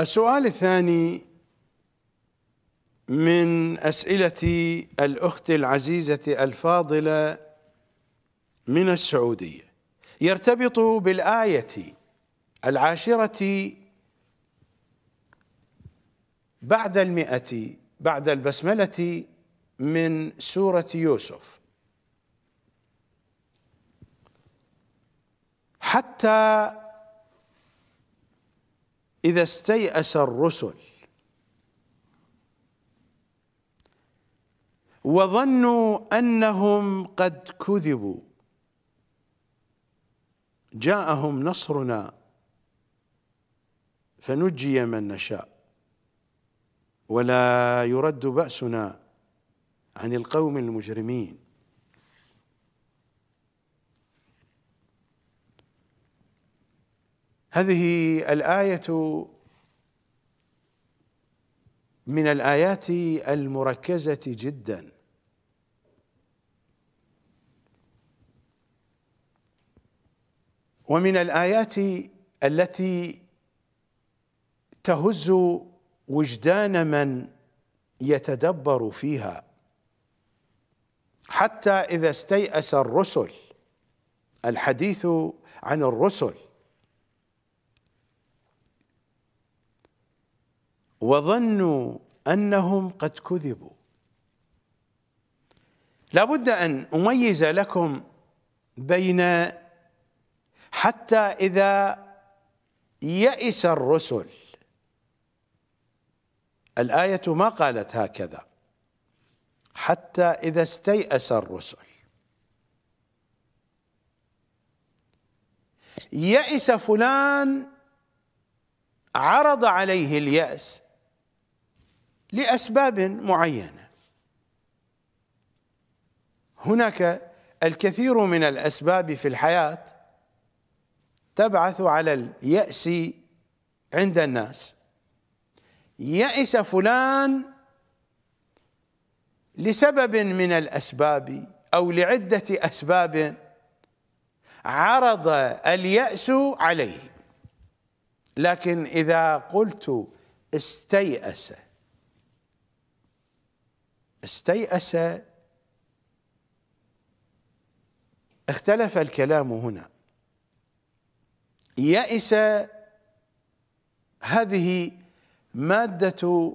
السؤال الثاني من أسئلة الأخت العزيزة الفاضلة من السعودية يرتبط بالآية العاشرة بعد المئة بعد البسملة من سورة يوسف حتى إذا استيأس الرسل وظنوا أنهم قد كذبوا جاءهم نصرنا فنجي من نشاء ولا يرد بأسنا عن القوم المجرمين هذه الآية من الآيات المركزة جدا ومن الآيات التي تهز وجدان من يتدبر فيها حتى إذا استيأس الرسل الحديث عن الرسل وظنوا أنهم قد كذبوا لابد أن أميز لكم بين حتى إذا يئس الرسل الآية ما قالت هكذا حتى إذا استيأس الرسل يئس فلان عرض عليه اليأس لاسباب معينه هناك الكثير من الاسباب في الحياه تبعث على الياس عند الناس يئس فلان لسبب من الاسباب او لعده اسباب عرض الياس عليه لكن اذا قلت استيأس استيأس اختلف الكلام هنا يئس هذه مادة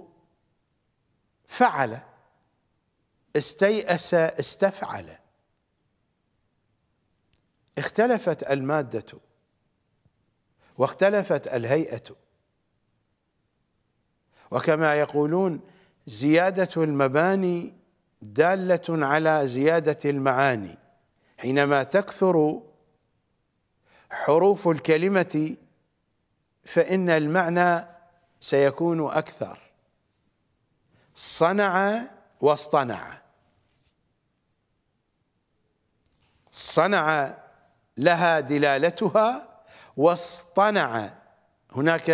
فعل استيأس استفعل اختلفت المادة واختلفت الهيئة وكما يقولون زيادة المباني دالة على زيادة المعاني حينما تكثر حروف الكلمة فإن المعنى سيكون أكثر صنع واصطنع صنع لها دلالتها واصطنع هناك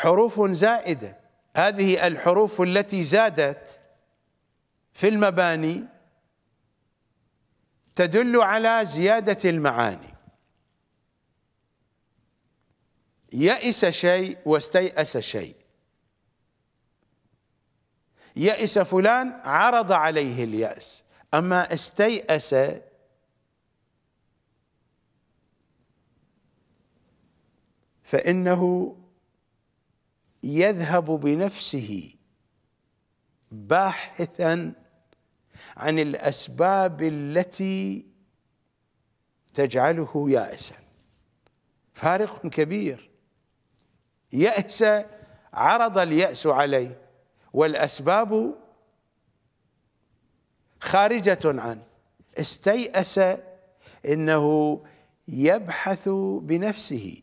حروف زائدة هذه الحروف التي زادت في المباني تدل على زيادة المعاني يئس شيء واستيأس شيء يئس فلان عرض عليه اليأس أما استيأس فإنه يذهب بنفسه باحثا عن الاسباب التي تجعله يائسا فارق كبير يأس عرض اليأس عليه والأسباب خارجة عنه استيأس إنه يبحث بنفسه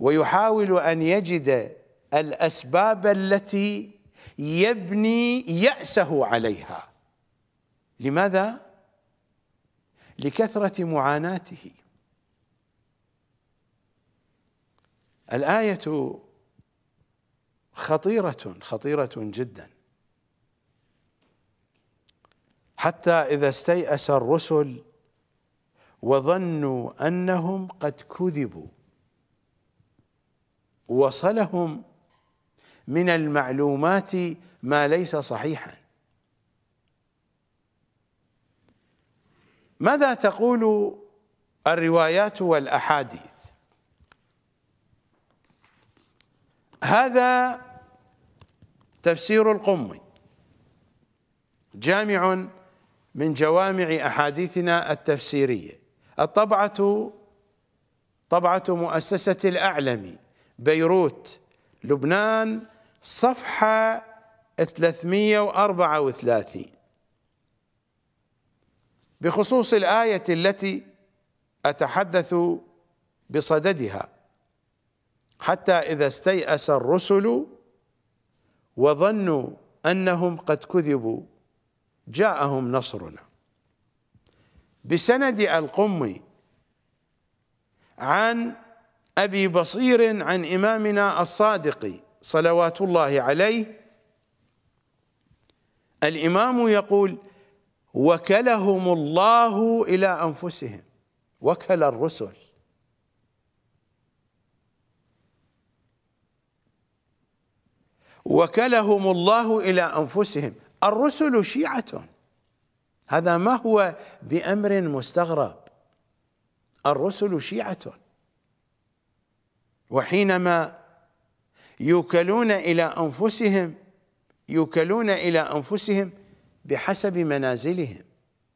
ويحاول أن يجد الأسباب التي يبني يأسه عليها لماذا؟ لكثرة معاناته الآية خطيرة خطيرة جدا حتى إذا استيأس الرسل وظنوا أنهم قد كذبوا وصلهم من المعلومات ما ليس صحيحا ماذا تقول الروايات والاحاديث هذا تفسير القمي جامع من جوامع احاديثنا التفسيريه الطبعه طبعه مؤسسه الاعلمي بيروت لبنان صفحة 334 بخصوص الآية التي أتحدث بصددها حتى إذا استيأس الرسل وظنوا أنهم قد كذبوا جاءهم نصرنا بسند القمي عن أبي بصير عن إمامنا الصادق صلوات الله عليه الإمام يقول وكلهم الله إلى أنفسهم وكل الرسل وكلهم الله إلى أنفسهم الرسل شيعة هذا ما هو بأمر مستغرب الرسل شيعة وحينما يوكلون إلى أنفسهم يوكلون إلى أنفسهم بحسب منازلهم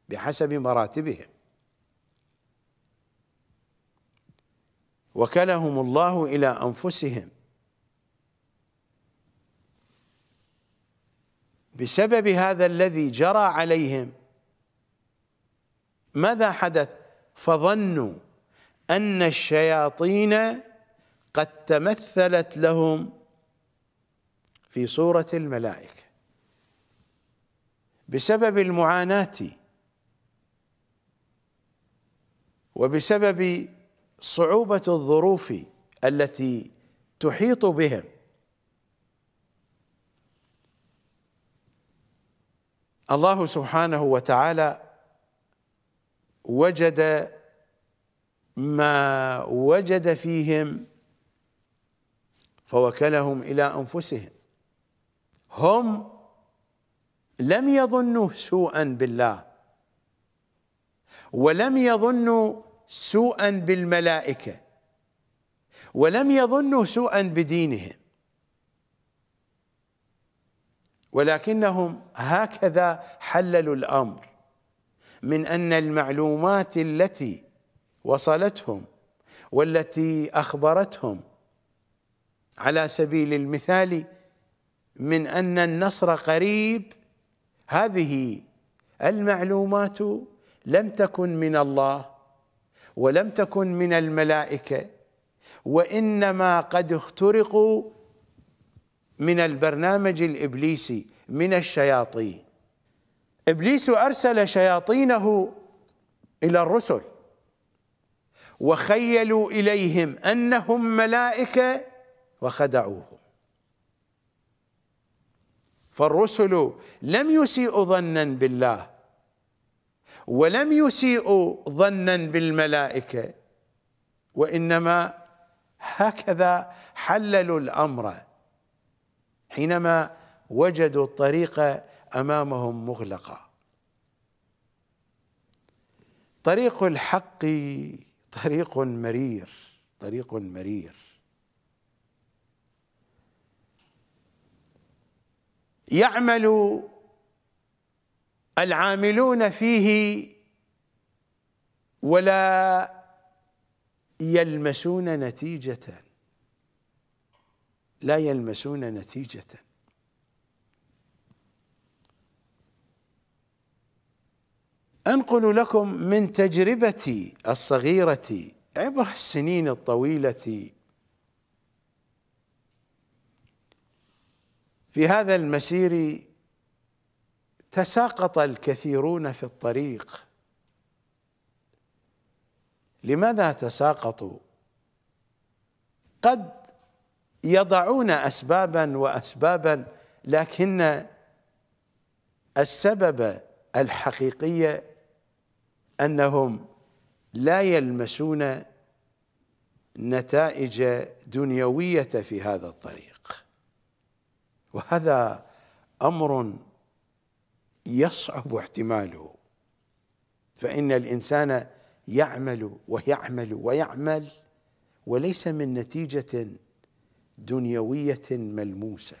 بحسب مراتبهم وكلهم الله إلى أنفسهم بسبب هذا الذي جرى عليهم ماذا حدث فظنوا أن الشياطين قد تمثلت لهم في صورة الملائكة بسبب المعاناة وبسبب صعوبة الظروف التي تحيط بهم الله سبحانه وتعالى وجد ما وجد فيهم فوكلهم إلى أنفسهم هم لم يظنوا سوءا بالله ولم يظنوا سوءا بالملائكة ولم يظنوا سوءا بدينهم ولكنهم هكذا حللوا الأمر من أن المعلومات التي وصلتهم والتي أخبرتهم على سبيل المثال من ان النصر قريب هذه المعلومات لم تكن من الله ولم تكن من الملائكه وانما قد اخترقوا من البرنامج الابليسي من الشياطين ابليس ارسل شياطينه الى الرسل وخيلوا اليهم انهم ملائكه وخدعوه فالرسل لم يسيئوا ظنا بالله ولم يسيئوا ظنا بالملائكه وانما هكذا حللوا الامر حينما وجدوا الطريق امامهم مغلقه طريق الحق طريق مرير طريق مرير يعمل العاملون فيه ولا يلمسون نتيجة لا يلمسون نتيجة أنقل لكم من تجربتي الصغيرة عبر السنين الطويلة في هذا المسير تساقط الكثيرون في الطريق لماذا تساقطوا قد يضعون اسبابا واسبابا لكن السبب الحقيقي انهم لا يلمسون نتائج دنيويه في هذا الطريق وهذا امر يصعب احتماله فان الانسان يعمل ويعمل ويعمل وليس من نتيجه دنيويه ملموسه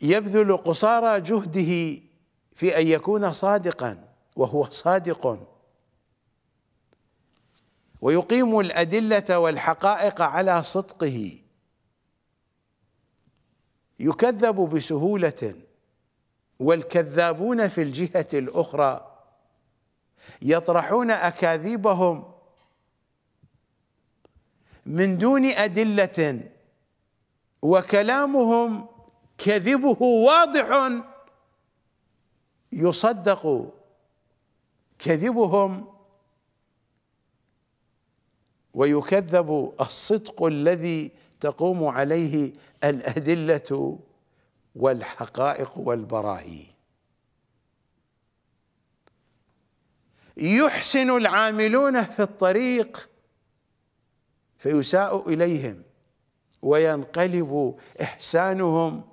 يبذل قصارى جهده في ان يكون صادقا وهو صادق ويقيم الأدلة والحقائق على صدقه يكذب بسهولة والكذابون في الجهة الأخرى يطرحون أكاذيبهم من دون أدلة وكلامهم كذبه واضح يصدق كذبهم ويكذب الصدق الذي تقوم عليه الادله والحقائق والبراهين يحسن العاملون في الطريق فيساء اليهم وينقلب احسانهم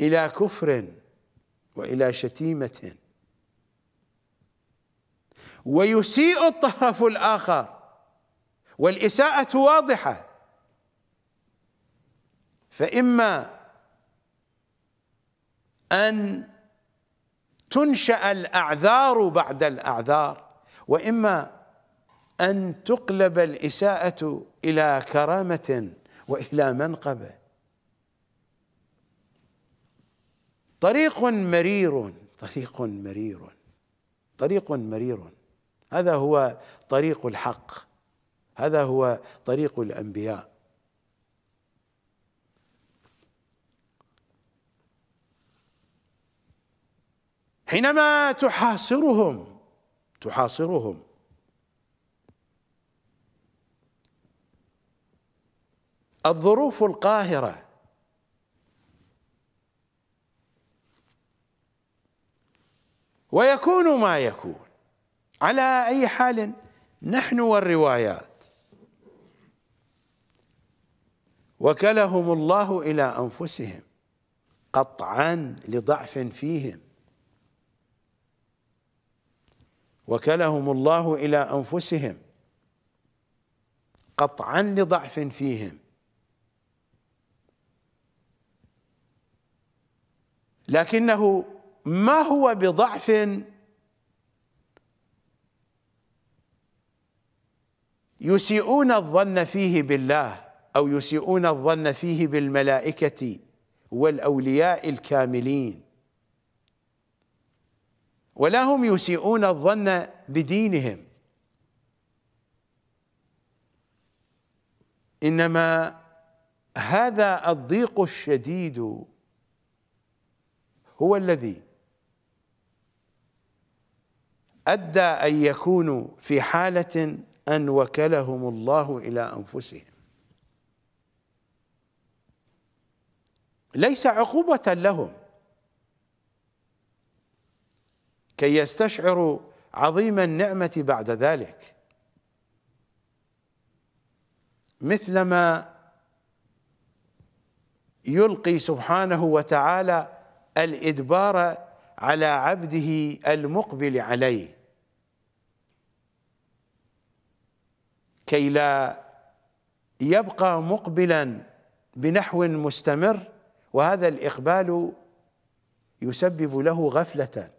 الى كفر والى شتيمه ويسيء الطرف الآخر والإساءة واضحة فإما أن تنشأ الأعذار بعد الأعذار وإما أن تقلب الإساءة إلى كرامة وإلى منقبة طريق مرير طريق مرير طريق مرير هذا هو طريق الحق هذا هو طريق الانبياء حينما تحاصرهم تحاصرهم الظروف القاهره ويكون ما يكون على أي حال نحن والروايات وكلهم الله إلى أنفسهم قطعا لضعف فيهم وكلهم الله إلى أنفسهم قطعا لضعف فيهم لكنه ما هو بضعف يسيئون الظن فيه بالله أو يسيئون الظن فيه بالملائكة والأولياء الكاملين ولا هم يسيئون الظن بدينهم إنما هذا الضيق الشديد هو الذي أدى أن يكونوا في حالة أن وكلهم الله إلى أنفسهم ليس عقوبة لهم كي يستشعروا عظيم النعمة بعد ذلك مثلما يلقي سبحانه وتعالى الإدبار على عبده المقبل عليه كي لا يبقى مقبلا بنحو مستمر وهذا الإقبال يسبب له غفلة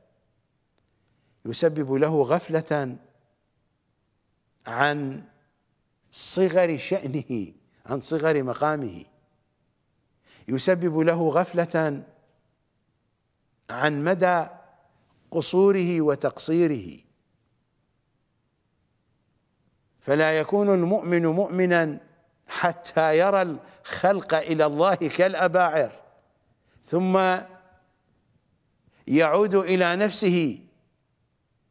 يسبب له غفلة عن صغر شأنه عن صغر مقامه يسبب له غفلة عن مدى قصوره وتقصيره فلا يكون المؤمن مؤمنا حتى يرى الخلق إلى الله كالأباعر ثم يعود إلى نفسه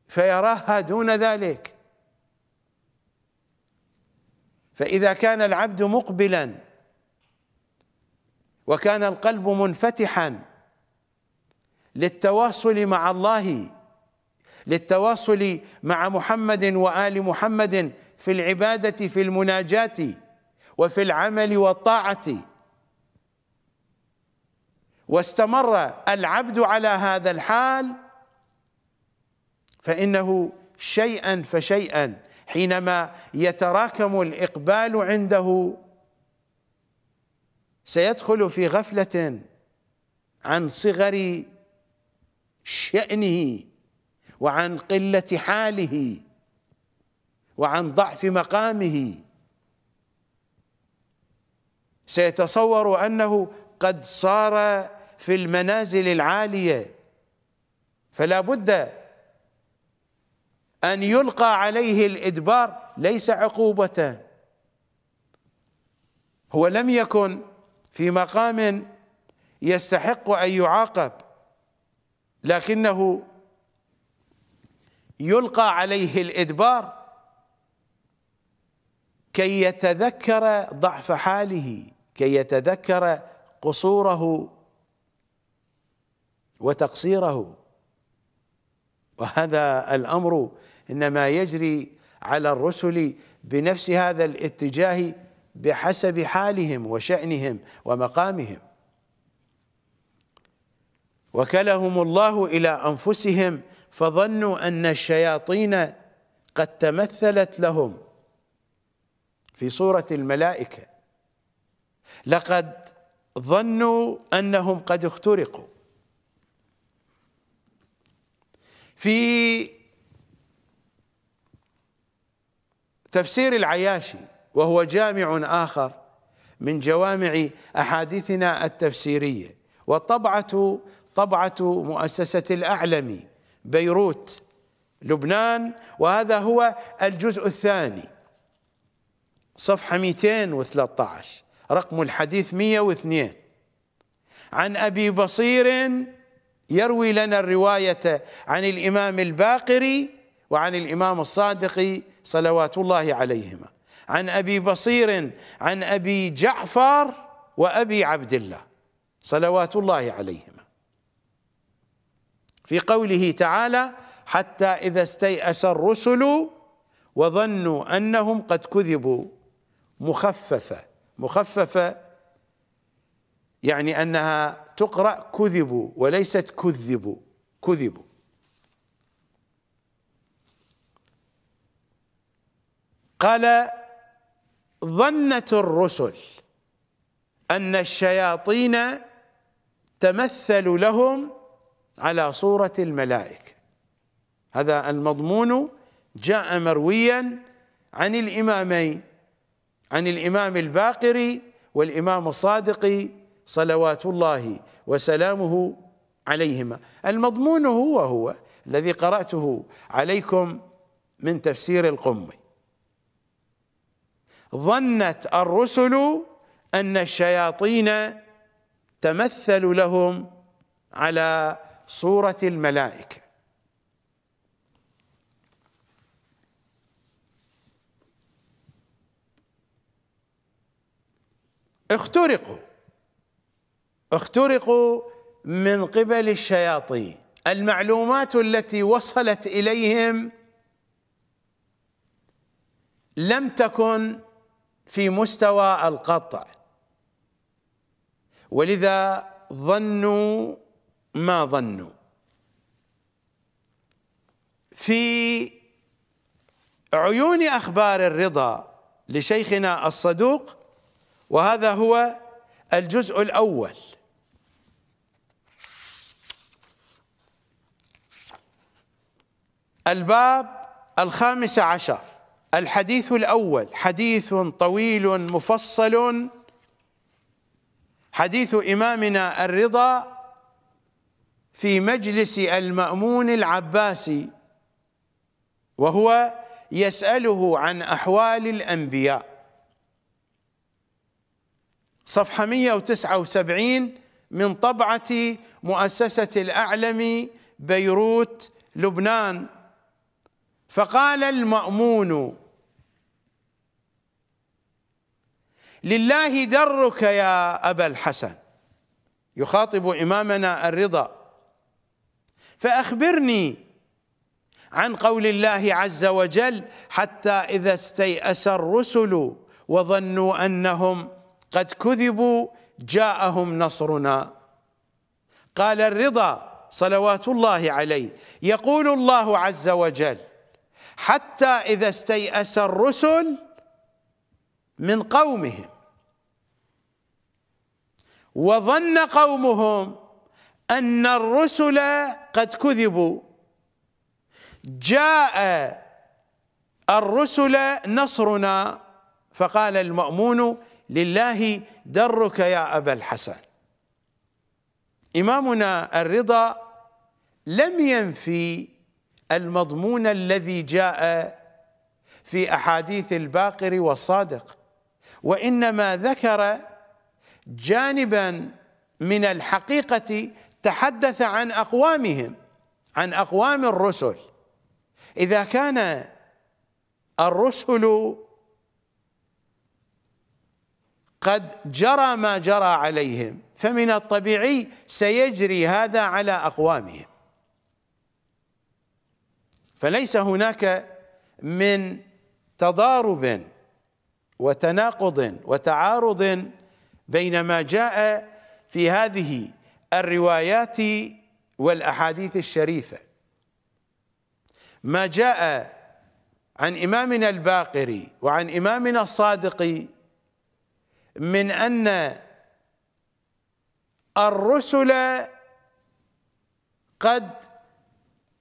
فيراها دون ذلك فإذا كان العبد مقبلا وكان القلب منفتحا للتواصل مع الله للتواصل مع محمد وآل محمد في العبادة في المناجاة وفي العمل والطاعة واستمر العبد على هذا الحال فإنه شيئا فشيئا حينما يتراكم الإقبال عنده سيدخل في غفلة عن صغر شأنه وعن قلة حاله وعن ضعف مقامه سيتصور أنه قد صار في المنازل العالية فلا بد أن يلقى عليه الإدبار ليس عقوبة هو لم يكن في مقام يستحق أن يعاقب لكنه يلقى عليه الإدبار كي يتذكر ضعف حاله كي يتذكر قصوره وتقصيره وهذا الامر انما يجري على الرسل بنفس هذا الاتجاه بحسب حالهم وشأنهم ومقامهم وكلهم الله إلى أنفسهم فظنوا أن الشياطين قد تمثلت لهم في صورة الملائكة لقد ظنوا أنهم قد اخترقوا في تفسير العياشي وهو جامع آخر من جوامع أحاديثنا التفسيرية والطبعة طبعة مؤسسة الأعلمي بيروت لبنان وهذا هو الجزء الثاني صفحة 213 رقم الحديث 102 عن أبي بصير يروي لنا الرواية عن الإمام الباقري وعن الإمام الصادق صلوات الله عليهما عن أبي بصير عن أبي جعفر وأبي عبد الله صلوات الله عليهما في قوله تعالى حتى إذا استيأس الرسل وظنوا أنهم قد كذبوا مخففة مخففة يعني أنها تقرأ كذبوا وليست كذبوا كذبوا قال ظنت الرسل أن الشياطين تمثل لهم على صورة الملائكة هذا المضمون جاء مرويا عن الإمامين عن الإمام الباقري والإمام الصادق صلوات الله وسلامه عليهما المضمون هو هو الذي قرأته عليكم من تفسير القمي ظنت الرسل أن الشياطين تمثل لهم على صورة الملائكة اخترقوا اخترقوا من قبل الشياطين المعلومات التي وصلت اليهم لم تكن في مستوى القطع ولذا ظنوا ما ظنوا في عيون اخبار الرضا لشيخنا الصدوق وهذا هو الجزء الأول الباب الخامس عشر الحديث الأول حديث طويل مفصل حديث إمامنا الرضا في مجلس المأمون العباسي وهو يسأله عن أحوال الأنبياء صفحة 179 من طبعة مؤسسة الأعلم بيروت لبنان فقال المأمون لله درك يا أبا الحسن يخاطب إمامنا الرضا فأخبرني عن قول الله عز وجل حتى إذا استيأس الرسل وظنوا أنهم قد كذبوا جاءهم نصرنا قال الرضا صلوات الله عليه يقول الله عز وجل حتى إذا استيأس الرسل من قومهم وظن قومهم أن الرسل قد كذبوا جاء الرسل نصرنا فقال المأمون لله درك يا أبا الحسن إمامنا الرضا لم ينفي المضمون الذي جاء في أحاديث الباقر والصادق وإنما ذكر جانبا من الحقيقة تحدث عن أقوامهم عن أقوام الرسل إذا كان الرسل قد جرى ما جرى عليهم فمن الطبيعي سيجري هذا على أقوامهم فليس هناك من تضارب وتناقض وتعارض بين ما جاء في هذه الروايات والأحاديث الشريفة ما جاء عن إمامنا الباقر وعن إمامنا الصادق من أن الرسل قد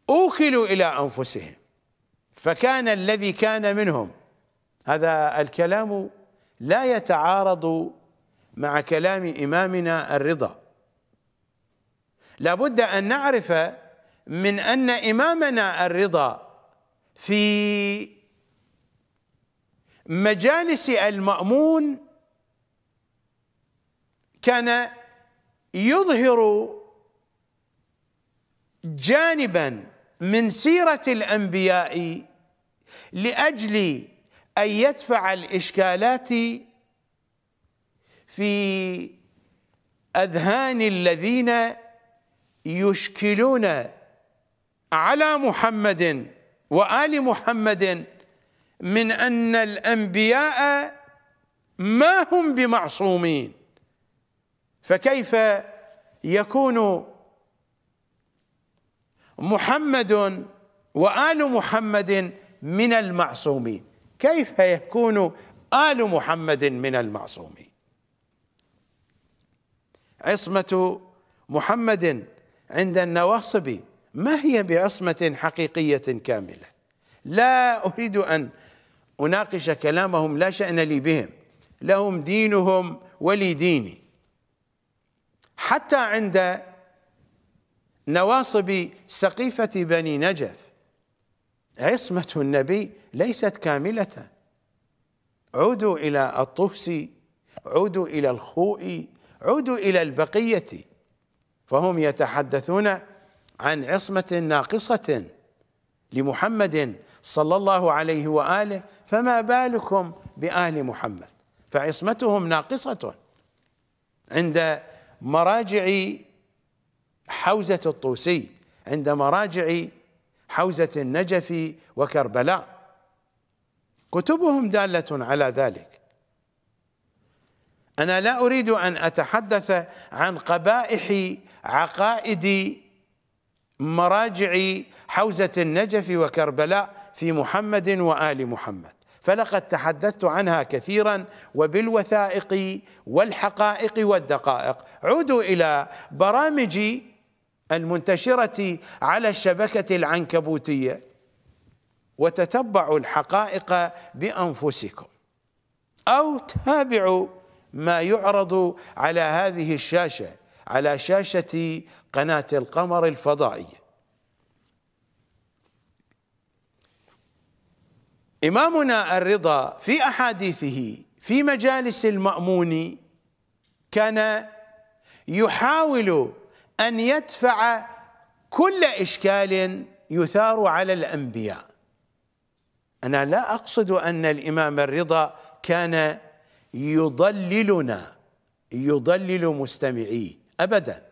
أوكلوا إلى أنفسهم فكان الذي كان منهم هذا الكلام لا يتعارض مع كلام إمامنا الرضا لابد أن نعرف من أن إمامنا الرضا في مجالس المأمون كان يظهر جانبا من سيره الانبياء لاجل ان يدفع الاشكالات في اذهان الذين يشكلون على محمد وال محمد من ان الانبياء ما هم بمعصومين فكيف يكون محمد وآل محمد من المعصومين كيف يكون آل محمد من المعصومين عصمة محمد عند النواصب ما هي بعصمة حقيقية كاملة لا أريد أن أناقش كلامهم لا شأن لي بهم لهم دينهم ولي ديني حتى عند نواصب سقيفة بني نجف عصمة النبي ليست كاملة عودوا إلى الطفس عودوا إلى الخوء عودوا إلى البقية فهم يتحدثون عن عصمة ناقصة لمحمد صلى الله عليه وآله فما بالكم بآل محمد فعصمتهم ناقصة عند مراجع حوزة الطوسي عند مراجع حوزة النجف وكربلاء كتبهم دالة على ذلك أنا لا أريد أن أتحدث عن قبائح عقائد مراجع حوزة النجف وكربلاء في محمد وآل محمد فلقد تحدثت عنها كثيرا وبالوثائق والحقائق والدقائق عودوا الى برامجي المنتشره على الشبكه العنكبوتيه وتتبعوا الحقائق بانفسكم او تابعوا ما يعرض على هذه الشاشه على شاشه قناه القمر الفضائيه إمامنا الرضا في أحاديثه في مجالس المأمون كان يحاول أن يدفع كل إشكال يثار على الأنبياء أنا لا أقصد أن الإمام الرضا كان يضللنا يضلل مستمعيه أبدا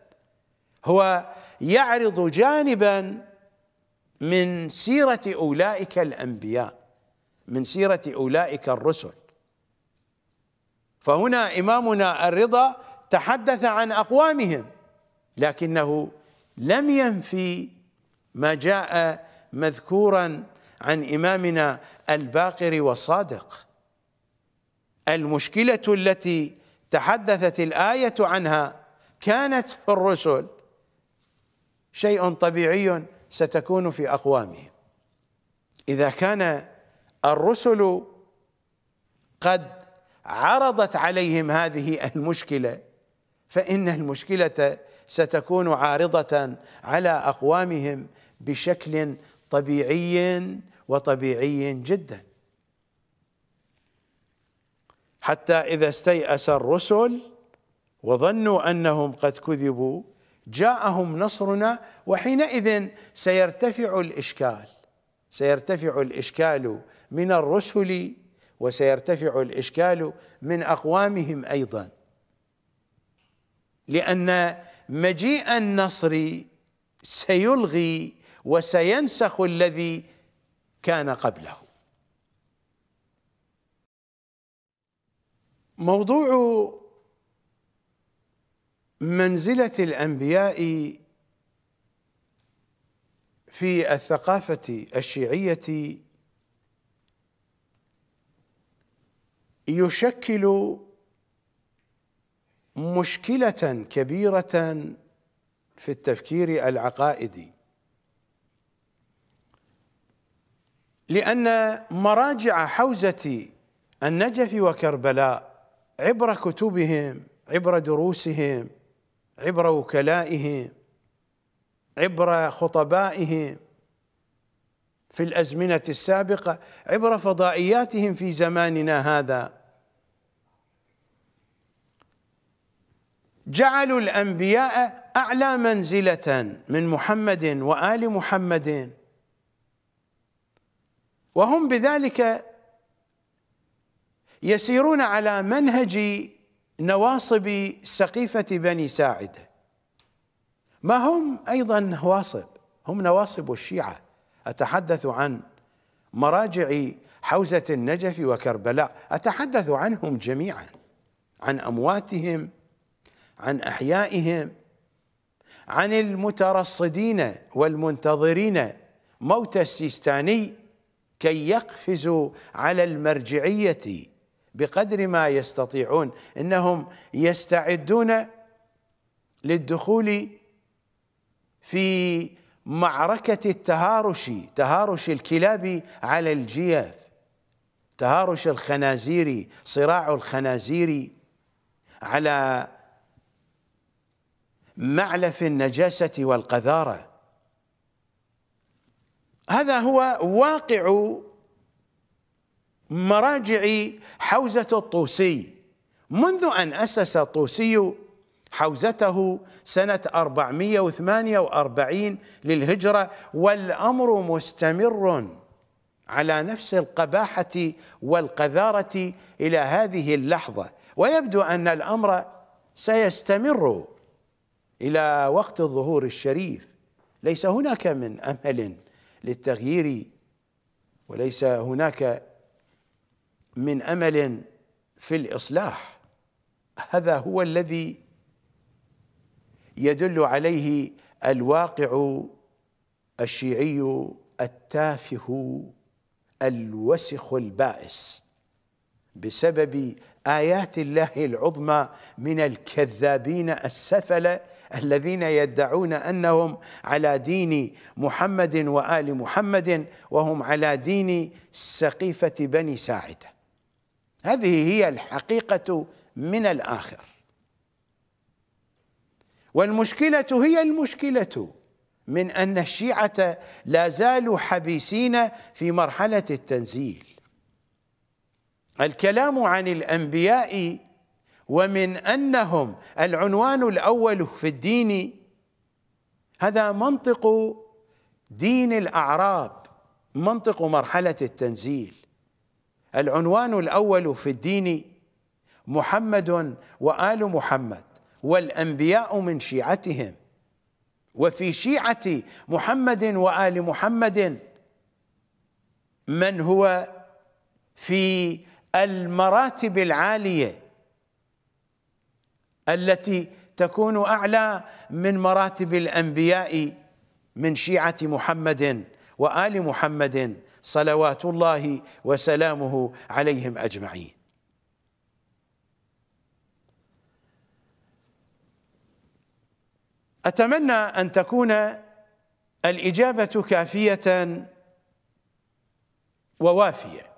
هو يعرض جانبا من سيرة أولئك الأنبياء من سيرة أولئك الرسل فهنا إمامنا الرضا تحدث عن أقوامهم لكنه لم ينفي ما جاء مذكورا عن إمامنا الباقر والصادق المشكلة التي تحدثت الآية عنها كانت في الرسل شيء طبيعي ستكون في أقوامهم إذا كان الرسل قد عرضت عليهم هذه المشكله فان المشكله ستكون عارضه على اقوامهم بشكل طبيعي وطبيعي جدا حتى اذا استيأس الرسل وظنوا انهم قد كذبوا جاءهم نصرنا وحينئذ سيرتفع الاشكال سيرتفع الإشكال من الرسل وسيرتفع الإشكال من أقوامهم أيضا لأن مجيء النصر سيلغي وسينسخ الذي كان قبله موضوع منزلة الأنبياء في الثقافة الشيعية يشكل مشكلة كبيرة في التفكير العقائدي لأن مراجع حوزة النجف وكربلاء عبر كتبهم عبر دروسهم عبر وكلائهم عبر خطبائهم في الازمنه السابقه عبر فضائياتهم في زماننا هذا جعلوا الانبياء اعلى منزله من محمد وال محمد وهم بذلك يسيرون على منهج نواصب سقيفه بني ساعده ما هم أيضا نواصب هم نواصب الشيعة أتحدث عن مراجع حوزة النجف وكربلاء أتحدث عنهم جميعا عن أمواتهم عن أحيائهم عن المترصدين والمنتظرين موت السيستاني كي يقفزوا على المرجعية بقدر ما يستطيعون إنهم يستعدون للدخول في معركة التهارش تهارش الكلاب على الجياف تهارش الخنازير صراع الخنازير على معلف النجاسة والقذارة هذا هو واقع مراجع حوزة الطوسي منذ أن أسس الطوسي حوزته سنة 448 للهجرة والأمر مستمر على نفس القباحة والقذارة إلى هذه اللحظة ويبدو أن الأمر سيستمر إلى وقت الظهور الشريف ليس هناك من أمل للتغيير وليس هناك من أمل في الإصلاح هذا هو الذي يدل عليه الواقع الشيعي التافه الوسخ البائس بسبب ايات الله العظمى من الكذابين السفله الذين يدعون انهم على دين محمد وال محمد وهم على دين سقيفه بني ساعده هذه هي الحقيقه من الاخر والمشكلة هي المشكلة من أن الشيعة لا زالوا حبيسين في مرحلة التنزيل الكلام عن الأنبياء ومن أنهم العنوان الأول في الدين هذا منطق دين الأعراب منطق مرحلة التنزيل العنوان الأول في الدين محمد وآل محمد والأنبياء من شيعتهم وفي شيعة محمد وآل محمد من هو في المراتب العالية التي تكون أعلى من مراتب الأنبياء من شيعة محمد وآل محمد صلوات الله وسلامه عليهم أجمعين اتمنى ان تكون الاجابه كافيه ووافيه